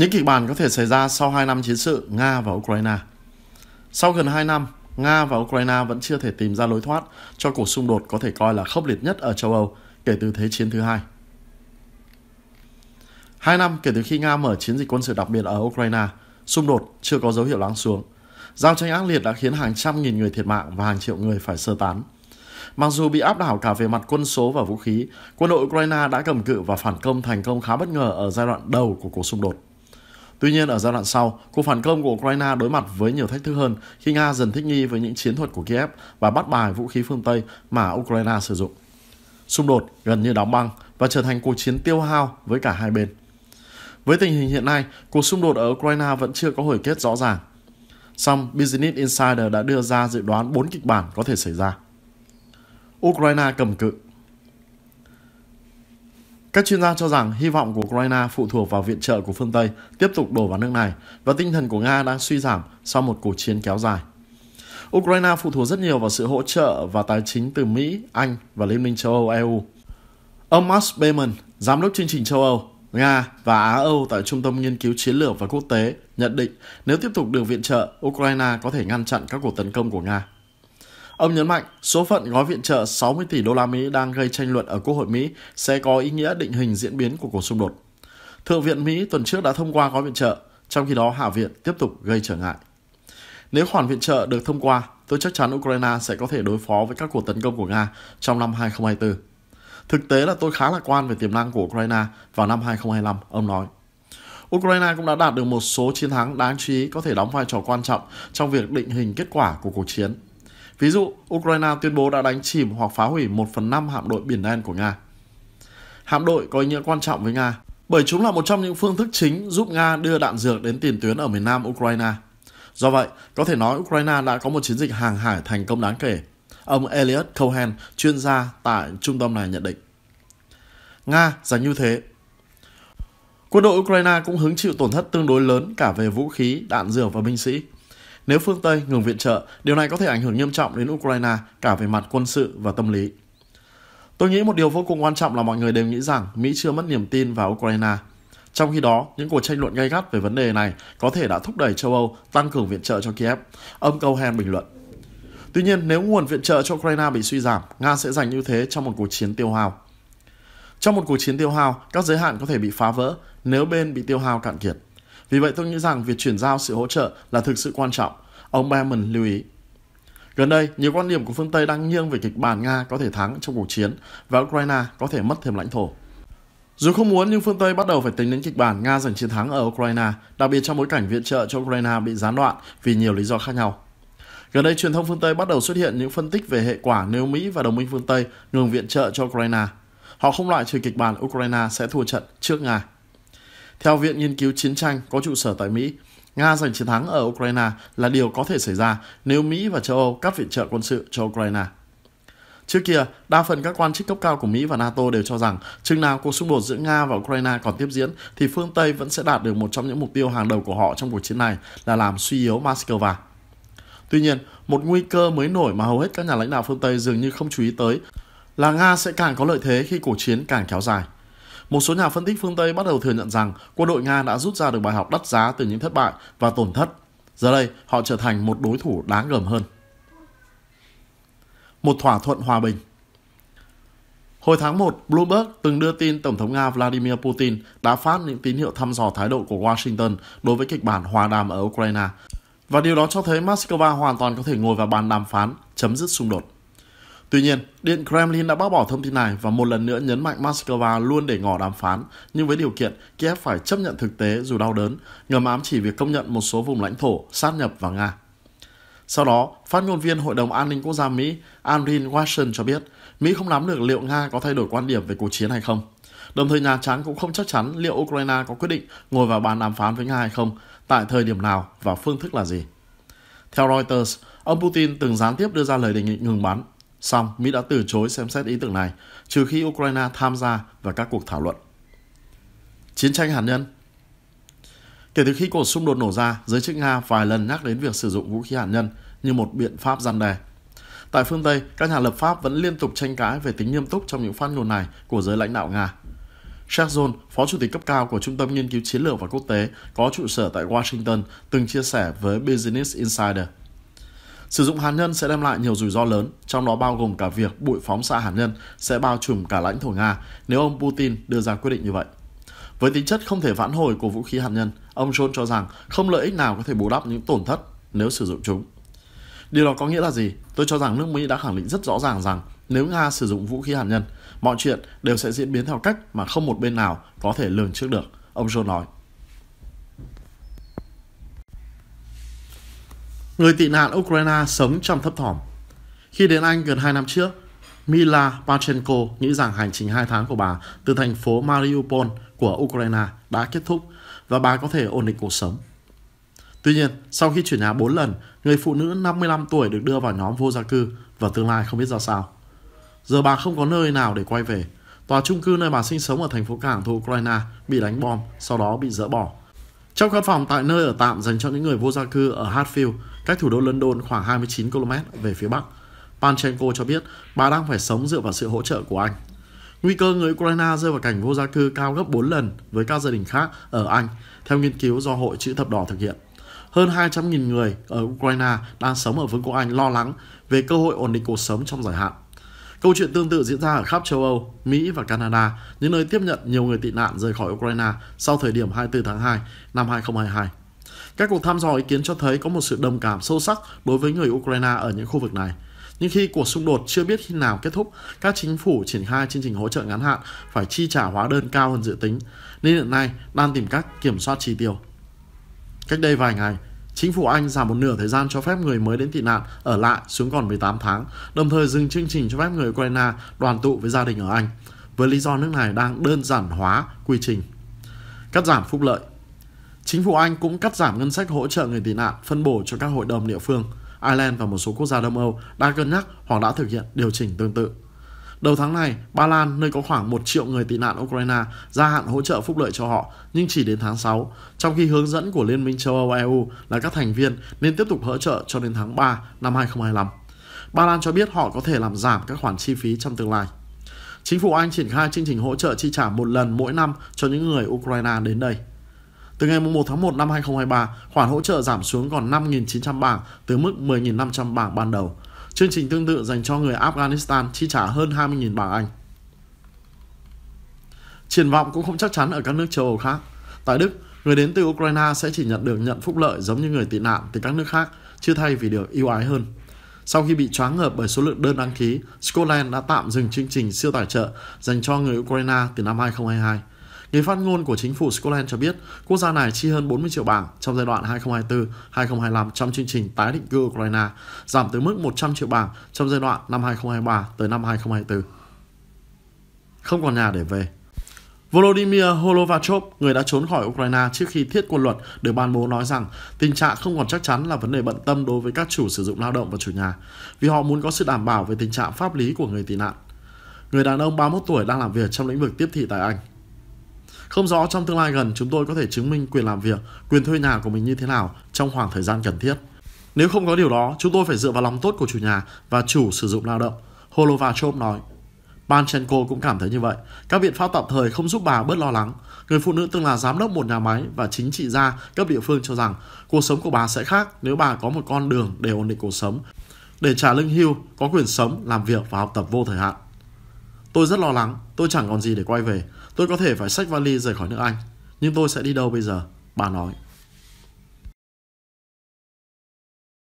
Những kịch bản có thể xảy ra sau 2 năm chiến sự Nga và Ukraine. Sau gần 2 năm, Nga và Ukraine vẫn chưa thể tìm ra lối thoát cho cuộc xung đột có thể coi là khốc liệt nhất ở châu Âu kể từ Thế chiến thứ hai. Hai năm kể từ khi Nga mở chiến dịch quân sự đặc biệt ở Ukraine, xung đột chưa có dấu hiệu lắng xuống. Giao tranh ác liệt đã khiến hàng trăm nghìn người thiệt mạng và hàng triệu người phải sơ tán. Mặc dù bị áp đảo cả về mặt quân số và vũ khí, quân đội Ukraine đã cầm cự và phản công thành công khá bất ngờ ở giai đoạn đầu của cuộc xung đột. Tuy nhiên, ở giai đoạn sau, cuộc phản công của Ukraine đối mặt với nhiều thách thức hơn khi Nga dần thích nghi với những chiến thuật của Kiev và bắt bài vũ khí phương Tây mà Ukraine sử dụng. Xung đột gần như đóng băng và trở thành cuộc chiến tiêu hao với cả hai bên. Với tình hình hiện nay, cuộc xung đột ở Ukraine vẫn chưa có hồi kết rõ ràng. Song, Business Insider đã đưa ra dự đoán 4 kịch bản có thể xảy ra. Ukraine cầm cự các chuyên gia cho rằng hy vọng của Ukraine phụ thuộc vào viện trợ của phương Tây tiếp tục đổ vào nước này và tinh thần của Nga đang suy giảm sau một cuộc chiến kéo dài. Ukraine phụ thuộc rất nhiều vào sự hỗ trợ và tài chính từ Mỹ, Anh và Liên minh châu Âu EU. Ông Max Beman, giám đốc chương trình châu Âu, Nga và Á-Âu tại Trung tâm Nghiên cứu Chiến lược và Quốc tế nhận định nếu tiếp tục được viện trợ, Ukraine có thể ngăn chặn các cuộc tấn công của Nga. Ông nhấn mạnh số phận gói viện trợ 60 tỷ đô la Mỹ đang gây tranh luận ở Quốc hội Mỹ sẽ có ý nghĩa định hình diễn biến của cuộc xung đột. Thượng viện Mỹ tuần trước đã thông qua gói viện trợ, trong khi đó Hạ viện tiếp tục gây trở ngại. Nếu khoản viện trợ được thông qua, tôi chắc chắn Ukraine sẽ có thể đối phó với các cuộc tấn công của Nga trong năm 2024. Thực tế là tôi khá lạc quan về tiềm năng của Ukraine vào năm 2025, ông nói. Ukraine cũng đã đạt được một số chiến thắng đáng chú ý có thể đóng vai trò quan trọng trong việc định hình kết quả của cuộc chiến. Ví dụ, Ukraine tuyên bố đã đánh chìm hoặc phá hủy 1 phần 5 hạm đội Biển Đen của Nga. Hạm đội có ý nghĩa quan trọng với Nga bởi chúng là một trong những phương thức chính giúp Nga đưa đạn dược đến tiền tuyến ở miền nam Ukraine. Do vậy, có thể nói Ukraine đã có một chiến dịch hàng hải thành công đáng kể. Ông Elliot Cohen, chuyên gia tại trung tâm này nhận định. Nga giành như thế Quân đội Ukraine cũng hứng chịu tổn thất tương đối lớn cả về vũ khí, đạn dược và binh sĩ nếu phương Tây ngừng viện trợ, điều này có thể ảnh hưởng nghiêm trọng đến Ukraine cả về mặt quân sự và tâm lý. Tôi nghĩ một điều vô cùng quan trọng là mọi người đều nghĩ rằng Mỹ chưa mất niềm tin vào Ukraine. Trong khi đó, những cuộc tranh luận gay gắt về vấn đề này có thể đã thúc đẩy châu Âu tăng cường viện trợ cho Kiev, ông Cohen bình luận. Tuy nhiên, nếu nguồn viện trợ cho Ukraine bị suy giảm, Nga sẽ giành ưu thế trong một cuộc chiến tiêu hao. Trong một cuộc chiến tiêu hao, các giới hạn có thể bị phá vỡ nếu bên bị tiêu hao cạn kiệt. Vì vậy tôi nghĩ rằng việc chuyển giao sự hỗ trợ là thực sự quan trọng, ông Berman lưu ý. Gần đây, nhiều quan điểm của phương Tây đang nghiêng về kịch bản Nga có thể thắng trong cuộc chiến và Ukraine có thể mất thêm lãnh thổ. Dù không muốn nhưng phương Tây bắt đầu phải tính đến kịch bản Nga giành chiến thắng ở Ukraine, đặc biệt trong bối cảnh viện trợ cho Ukraine bị gián đoạn vì nhiều lý do khác nhau. Gần đây, truyền thông phương Tây bắt đầu xuất hiện những phân tích về hệ quả nếu Mỹ và đồng minh phương Tây ngừng viện trợ cho Ukraine. Họ không loại trừ kịch bản Ukraine sẽ thua trận trước Nga. Theo Viện Nghiên cứu Chiến tranh có trụ sở tại Mỹ, Nga giành chiến thắng ở Ukraine là điều có thể xảy ra nếu Mỹ và châu Âu cắt viện trợ quân sự cho Ukraine. Trước kia, đa phần các quan chức cấp cao của Mỹ và NATO đều cho rằng chừng nào cuộc xung đột giữa Nga và Ukraine còn tiếp diễn thì phương Tây vẫn sẽ đạt được một trong những mục tiêu hàng đầu của họ trong cuộc chiến này là làm suy yếu Moscow. Tuy nhiên, một nguy cơ mới nổi mà hầu hết các nhà lãnh đạo phương Tây dường như không chú ý tới là Nga sẽ càng có lợi thế khi cuộc chiến càng kéo dài một số nhà phân tích phương Tây bắt đầu thừa nhận rằng quân đội Nga đã rút ra được bài học đắt giá từ những thất bại và tổn thất. Giờ đây, họ trở thành một đối thủ đáng gờm hơn. Một thỏa thuận hòa bình Hồi tháng 1, Bloomberg từng đưa tin Tổng thống Nga Vladimir Putin đã phát những tín hiệu thăm dò thái độ của Washington đối với kịch bản hòa đàm ở Ukraine. Và điều đó cho thấy Moscow hoàn toàn có thể ngồi vào bàn đàm phán, chấm dứt xung đột. Tuy nhiên, Điện Kremlin đã bác bỏ thông tin này và một lần nữa nhấn mạnh Moscow luôn để ngỏ đàm phán, nhưng với điều kiện Kiev phải chấp nhận thực tế dù đau đớn, ngầm ám chỉ việc công nhận một số vùng lãnh thổ sát nhập vào Nga. Sau đó, phát ngôn viên Hội đồng An ninh Quốc gia Mỹ Andrin Watson cho biết Mỹ không nắm được liệu Nga có thay đổi quan điểm về cuộc chiến hay không. Đồng thời Nhà Trắng cũng không chắc chắn liệu Ukraine có quyết định ngồi vào bàn đàm phán với Nga hay không, tại thời điểm nào và phương thức là gì. Theo Reuters, ông Putin từng gián tiếp đưa ra lời đề nghị ngừng bắn Song, Mỹ đã từ chối xem xét ý tưởng này, trừ khi Ukraine tham gia vào các cuộc thảo luận. Chiến tranh hạt nhân Kể từ khi cuộc xung đột nổ ra, giới chức Nga vài lần nhắc đến việc sử dụng vũ khí hạt nhân như một biện pháp gian đe. Tại phương Tây, các nhà lập pháp vẫn liên tục tranh cãi về tính nghiêm túc trong những phát ngôn này của giới lãnh đạo Nga. Charles Zone, phó chủ tịch cấp cao của Trung tâm Nghiên cứu Chiến lược và Quốc tế có trụ sở tại Washington, từng chia sẻ với Business Insider – Sử dụng hạt nhân sẽ đem lại nhiều rủi ro lớn, trong đó bao gồm cả việc bụi phóng xạ hạt nhân sẽ bao trùm cả lãnh thổ Nga nếu ông Putin đưa ra quyết định như vậy. Với tính chất không thể vãn hồi của vũ khí hạt nhân, ông John cho rằng không lợi ích nào có thể bù đắp những tổn thất nếu sử dụng chúng. Điều đó có nghĩa là gì? Tôi cho rằng nước Mỹ đã khẳng định rất rõ ràng rằng nếu Nga sử dụng vũ khí hạt nhân, mọi chuyện đều sẽ diễn biến theo cách mà không một bên nào có thể lường trước được, ông John nói. Người tị nạn Ukraine sống trong thấp thỏm. Khi đến Anh gần 2 năm trước, Mila Pachenko nghĩ rằng hành trình 2 tháng của bà từ thành phố Mariupol của Ukraine đã kết thúc và bà có thể ổn định cuộc sống. Tuy nhiên, sau khi chuyển nhà 4 lần, người phụ nữ 55 tuổi được đưa vào nhóm vô gia cư và tương lai không biết ra sao. Giờ bà không có nơi nào để quay về. Tòa chung cư nơi bà sinh sống ở thành phố cảng thuộc Ukraine bị đánh bom, sau đó bị dỡ bỏ trong căn phòng tại nơi ở tạm dành cho những người vô gia cư ở Hartfield, cách thủ đô London khoảng 29 km về phía bắc, Panchenko cho biết bà đang phải sống dựa vào sự hỗ trợ của Anh. Nguy cơ người Ukraine rơi vào cảnh vô gia cư cao gấp 4 lần với các gia đình khác ở Anh, theo nghiên cứu do Hội Chữ Thập Đỏ thực hiện. Hơn 200.000 người ở Ukraine đang sống ở Vương quốc Anh lo lắng về cơ hội ổn định cuộc sống trong dài hạn. Câu chuyện tương tự diễn ra ở khắp châu Âu, Mỹ và Canada, những nơi tiếp nhận nhiều người tị nạn rời khỏi Ukraine sau thời điểm 24 tháng 2 năm 2022. Các cuộc thăm dò ý kiến cho thấy có một sự đồng cảm sâu sắc đối với người Ukraine ở những khu vực này. Nhưng khi cuộc xung đột chưa biết khi nào kết thúc, các chính phủ triển khai chương trình hỗ trợ ngắn hạn phải chi trả hóa đơn cao hơn dự tính, nên hiện nay đang tìm cách kiểm soát chi tiêu. Cách đây vài ngày, Chính phủ Anh giảm một nửa thời gian cho phép người mới đến tị nạn ở lại xuống còn 18 tháng, đồng thời dừng chương trình cho phép người Ukraine đoàn tụ với gia đình ở Anh, với lý do nước này đang đơn giản hóa quy trình. Cắt giảm phúc lợi Chính phủ Anh cũng cắt giảm ngân sách hỗ trợ người tị nạn phân bổ cho các hội đồng địa phương. Ireland và một số quốc gia Đông Âu đang cân nhắc hoặc đã thực hiện điều chỉnh tương tự. Đầu tháng này, Ba Lan, nơi có khoảng 1 triệu người tị nạn Ukraine, gia hạn hỗ trợ phúc lợi cho họ, nhưng chỉ đến tháng 6, trong khi hướng dẫn của Liên minh châu Âu EU là các thành viên nên tiếp tục hỗ trợ cho đến tháng 3 năm 2025. Ba Lan cho biết họ có thể làm giảm các khoản chi phí trong tương lai. Chính phủ Anh triển khai chương trình hỗ trợ chi trả một lần mỗi năm cho những người Ukraine đến đây. Từ ngày 1 tháng 1 năm 2023, khoản hỗ trợ giảm xuống còn 5.900 bảng từ mức 10.500 bảng ban đầu. Chương trình tương tự dành cho người Afghanistan chi trả hơn 20.000 bảng Anh. Triển vọng cũng không chắc chắn ở các nước châu Âu khác. Tại Đức, người đến từ Ukraine sẽ chỉ nhận được nhận phúc lợi giống như người tị nạn từ các nước khác, chứ thay vì được ưu ái hơn. Sau khi bị choáng ngợp bởi số lượng đơn đăng ký, Scotland đã tạm dừng chương trình siêu tài trợ dành cho người Ukraine từ năm 2022. Người phát ngôn của chính phủ Scotland cho biết quốc gia này chi hơn 40 triệu bảng trong giai đoạn 2024-2025 trong chương trình tái định cư Ukraine, giảm tới mức 100 triệu bảng trong giai đoạn năm 2023 tới năm 2024. Không còn nhà để về Volodymyr Holovachov, người đã trốn khỏi Ukraine trước khi thiết quân luật được ban bố nói rằng tình trạng không còn chắc chắn là vấn đề bận tâm đối với các chủ sử dụng lao động và chủ nhà, vì họ muốn có sự đảm bảo về tình trạng pháp lý của người tị nạn. Người đàn ông 31 tuổi đang làm việc trong lĩnh vực tiếp thị tại Anh. Không rõ trong tương lai gần chúng tôi có thể chứng minh quyền làm việc, quyền thuê nhà của mình như thế nào trong khoảng thời gian cần thiết. Nếu không có điều đó, chúng tôi phải dựa vào lòng tốt của chủ nhà và chủ sử dụng lao động, Holovachov nói. Panchenko cũng cảm thấy như vậy. Các biện pháp tạm thời không giúp bà bớt lo lắng. Người phụ nữ từng là giám đốc một nhà máy và chính trị gia cấp địa phương cho rằng cuộc sống của bà sẽ khác nếu bà có một con đường để ổn định cuộc sống. Để trả lương hưu, có quyền sống, làm việc và học tập vô thời hạn. Tôi rất lo lắng, tôi chẳng còn gì để quay về. Tôi có thể phải xách vali rời khỏi nước Anh. Nhưng tôi sẽ đi đâu bây giờ? Bà nói.